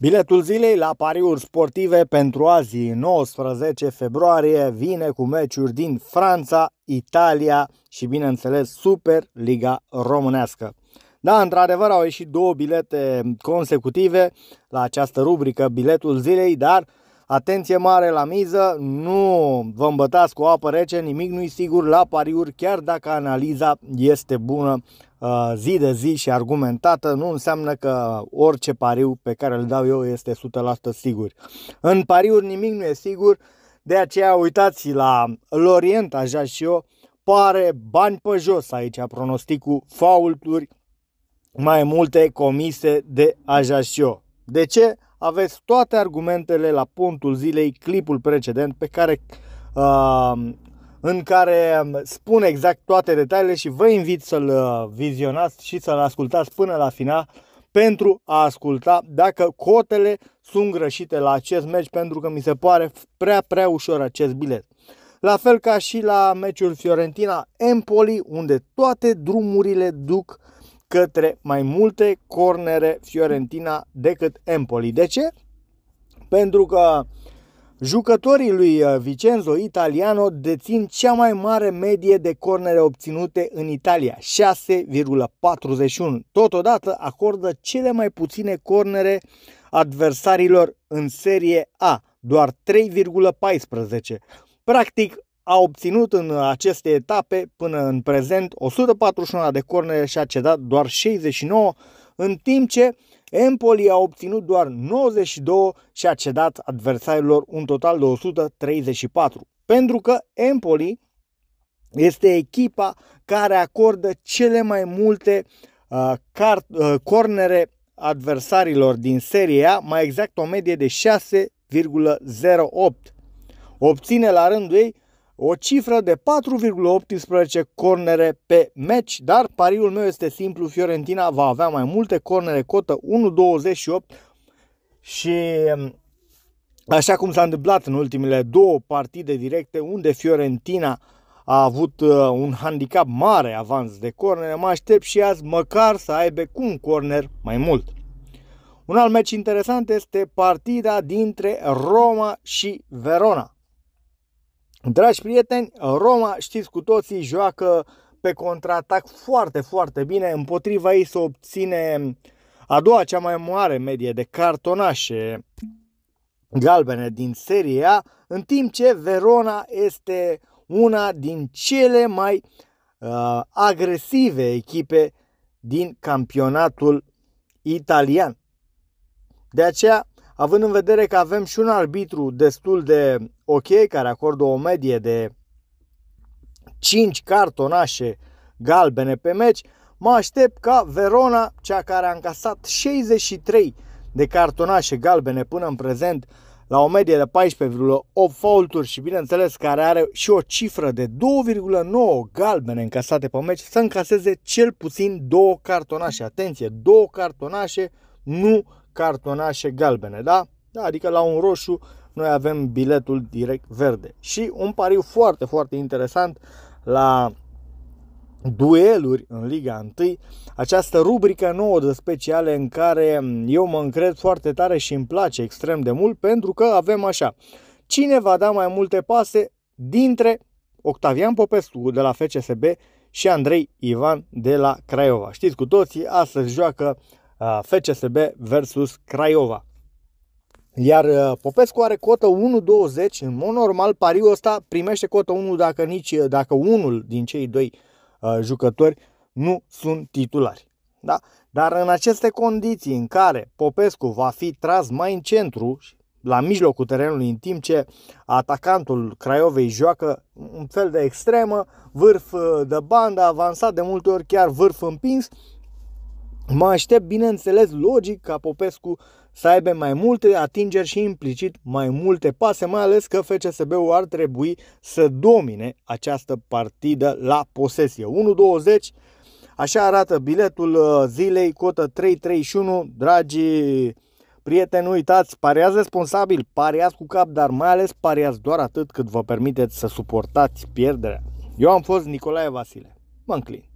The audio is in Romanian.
Biletul zilei la pariuri sportive pentru azi, 19 februarie, vine cu meciuri din Franța, Italia și, bineînțeles, Superliga Românească. Da, într-adevăr au ieșit două bilete consecutive la această rubrică, biletul zilei, dar atenție mare la miză, nu vă îmbătați cu apă rece, nimic nu-i sigur la pariuri, chiar dacă analiza este bună Uh, zi de zi și argumentată, nu înseamnă că orice pariu pe care îl dau eu este 100% sigur. În pariuri nimic nu e sigur, de aceea uitați la Lorient, așa și eu, pare bani pe jos aici, pronosticul faulturi mai multe comise de Ajaccio. De ce? Aveți toate argumentele la punctul zilei, clipul precedent pe care uh, în care spun exact toate detaliile și vă invit să-l uh, vizionați și să-l ascultați până la final pentru a asculta dacă cotele sunt greșite la acest meci pentru că mi se pare prea prea ușor acest bilet. La fel ca și la meciul Fiorentina-Empoli unde toate drumurile duc către mai multe cornere Fiorentina decât Empoli. De ce? Pentru că uh, Jucătorii lui uh, Vincenzo Italiano dețin cea mai mare medie de cornere obținute în Italia, 6,41. Totodată acordă cele mai puține cornere adversarilor în Serie A, doar 3,14. Practic, a obținut în aceste etape până în prezent 141 de cornere și a cedat doar 69, în timp ce Empoli a obținut doar 92 și a cedat adversarilor un total de 134. Pentru că Empoli este echipa care acordă cele mai multe uh, car- uh, cornere adversarilor din serie A, mai exact o medie de 6,08. Obține la rândul ei o cifră de 4,18 cornere pe meci, dar pariul meu este simplu, Fiorentina va avea mai multe cornere, cotă 1,28 și mm, așa cum s-a întâmplat în ultimele două partide directe unde Fiorentina a avut uh, un handicap mare avans de cornere, mă aștept și azi măcar să aibă cu un corner mai mult. Un alt meci interesant este partida dintre Roma și Verona. Dragi prieteni, Roma știți cu toții joacă pe contraatac foarte, foarte bine. Împotriva ei se obține a doua cea mai mare medie de cartonașe galbene din Serie A, în timp ce Verona este una din cele mai uh, agresive echipe din campionatul italian. De aceea, având în vedere că avem și un arbitru destul de ok, care acordă o medie de 5 cartonașe galbene pe meci, mă aștept ca Verona, cea care a încasat 63 de cartonașe galbene până în prezent, la o medie de 14,8 faulturi și bineînțeles care are și o cifră de 2,9 galbene încasate pe meci, să încaseze cel puțin două cartonașe. Atenție, două cartonașe, nu cartonașe galbene, da? da? Adică la un roșu noi avem biletul direct verde. Și un pariu foarte, foarte interesant la dueluri în Liga 1, această rubrică nouă de speciale în care eu mă încred foarte tare și îmi place extrem de mult pentru că avem așa, cine va da mai multe pase dintre Octavian Popescu de la FCSB și Andrei Ivan de la Craiova. Știți cu toții, astăzi joacă Uh, FCSB versus Craiova. Iar uh, Popescu are cotă 1.20, în mod normal pariul ăsta primește cotă 1 dacă, nici, uh, dacă unul din cei doi jucători nu sunt titulari. Da? Dar în aceste condiții în care Popescu va fi tras mai în centru, la mijlocul terenului, în timp ce atacantul Craiovei joacă un fel de extremă, vârf de bandă, avansat de multe ori chiar vârf împins, Mă aștept, bineînțeles, logic ca Popescu să aibă mai multe atingeri și implicit mai multe pase, mai ales că FCSB-ul ar trebui să domine această partidă la posesie. 1-20, așa arată biletul uh, zilei, cotă 3-31, dragi prieteni, nu uitați, pariați responsabil, pariați cu cap, dar mai ales pariați doar atât cât vă permiteți să suportați pierderea. Eu am fost Nicolae Vasile. Mă înclin.